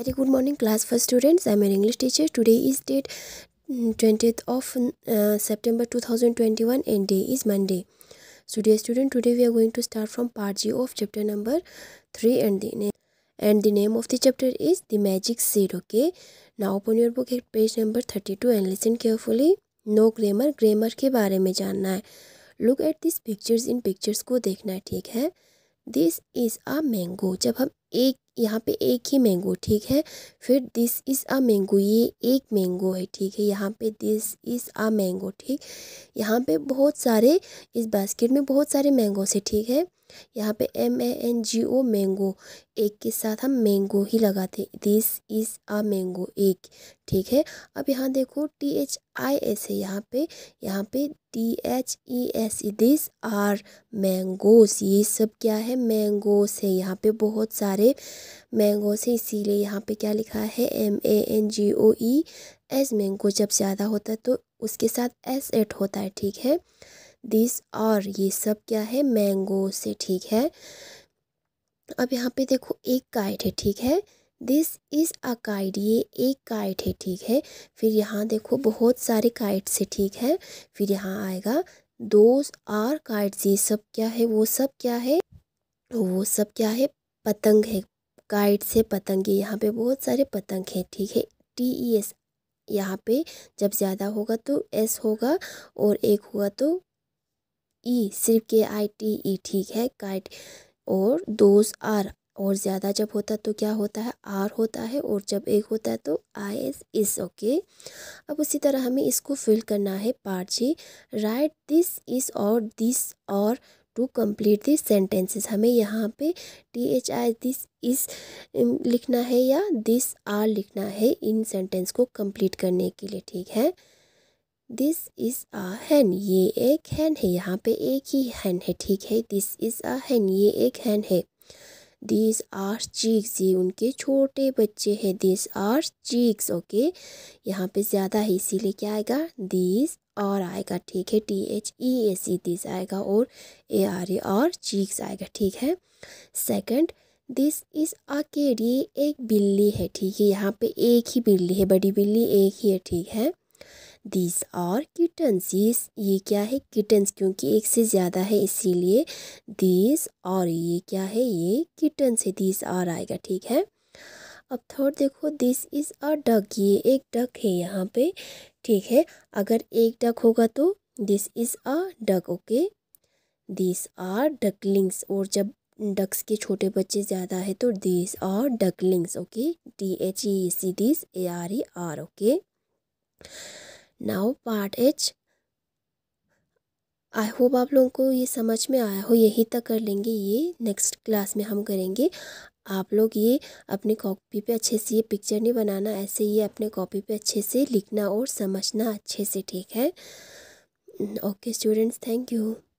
very good morning class first students I am English teacher today is date twenty of September two thousand twenty one and day is Monday studio student today we are going to start from part G of chapter number three and and the name of the chapter is the magic seed okay now open your book page number thirty two and listen carefully no grammar grammar के बारे में जानना है look at this pictures इन pictures को देखना है ठीक है दिस इज़ अ मैंगो जब हम एक यहाँ पे एक ही मैंगो ठीक है फिर दिस इज़ आ मैंगो ये एक मैंगो है ठीक है यहाँ पे दिस इज़ आ मैंगो ठीक यहाँ पे बहुत सारे इस बास्केट में बहुत सारे मैंगोस है ठीक है यहाँ पे M A N G O mango एक के साथ हम मैंगो ही लगाते दिस इज़ आ मैंगो एक ठीक है अब यहाँ देखो टी एच आई एस है यहाँ पे यहाँ पे T H E S this are mangoes ये सब क्या है मैंगोस है यहाँ पे बहुत सारे सारे मैंगो से इसीलिए यहाँ पे क्या लिखा है M A N G O E S mango जब ज़्यादा होता है तो उसके साथ एस एट होता है ठीक है दिस और ये सब क्या है मैंगो से ठीक है अब यहाँ पे देखो एक काइट है ठीक है दिस इज़ अ काइट ये एक काइट है ठीक है फिर यहाँ देखो बहुत सारे काइट से ठीक है फिर यहाँ आएगा दोज आर काइट्स ये सब क्या है वो सब क्या है वो सब क्या है पतंग है काइट से पतंग है यहाँ पे बहुत सारे पतंग है ठीक है टी ई एस यहाँ पे जब ज़्यादा होगा तो एस होगा और एक हुआ तो ई e, सिर्फ के आई टी ई ठीक है काइट और दो आर और ज़्यादा जब होता तो क्या होता है आर होता है और जब एक होता है तो आई एस इस ओके अब उसी तरह हमें इसको फिल करना है पार्ट जी राइट दिस इस और दिस और टू कंप्लीट दिस सेंटेंसेस हमें यहाँ पे टी एच आई दिस इस लिखना है या दिस आर लिखना है इन सेंटेंस को कंप्लीट करने के लिए ठीक है दिस इज़ आ हैन ये एक हैन है यहाँ पे एक ही हैन है ठीक है दिस इज़ आ हैन ये एक हैन है दिस आर चीक्स ये उनके छोटे बच्चे हैं दिस आर चीक्स ओके यहाँ पे ज़्यादा है इसीलिए क्या आएगा दिस और आएगा ठीक है T H E A C this आएगा और ए आर ए और चीक्स आएगा ठीक है सेकंड दिस इज़ आ ये एक बिल्ली है ठीक है यहाँ पे एक ही बिल्ली है बड़ी बिल्ली एक ही है ठीक है दीज आर किटन्स ये ये क्या है किटन्स क्योंकि एक से ज़्यादा है इसीलिए दीज और ये क्या है ये किटन्स है दीज आर आएगा ठीक है अब थर्ड देखो दिस इज़ अ डक ये एक डक है यहाँ पे ठीक है अगर एक डक होगा तो this is a duck okay this are ducklings और जब डक्स के छोटे बच्चे ज़्यादा है तो this are ducklings okay D H E C this A R E R okay now part H I hope आप लोगों को ये समझ में आया हो यहीं तक कर लेंगे ये नेक्स्ट क्लास में हम करेंगे आप लोग ये अपने कॉपी पे अच्छे से ये पिक्चर नहीं बनाना ऐसे ये अपने कॉपी पे अच्छे से लिखना और समझना अच्छे से ठीक है ओके स्टूडेंट्स थैंक यू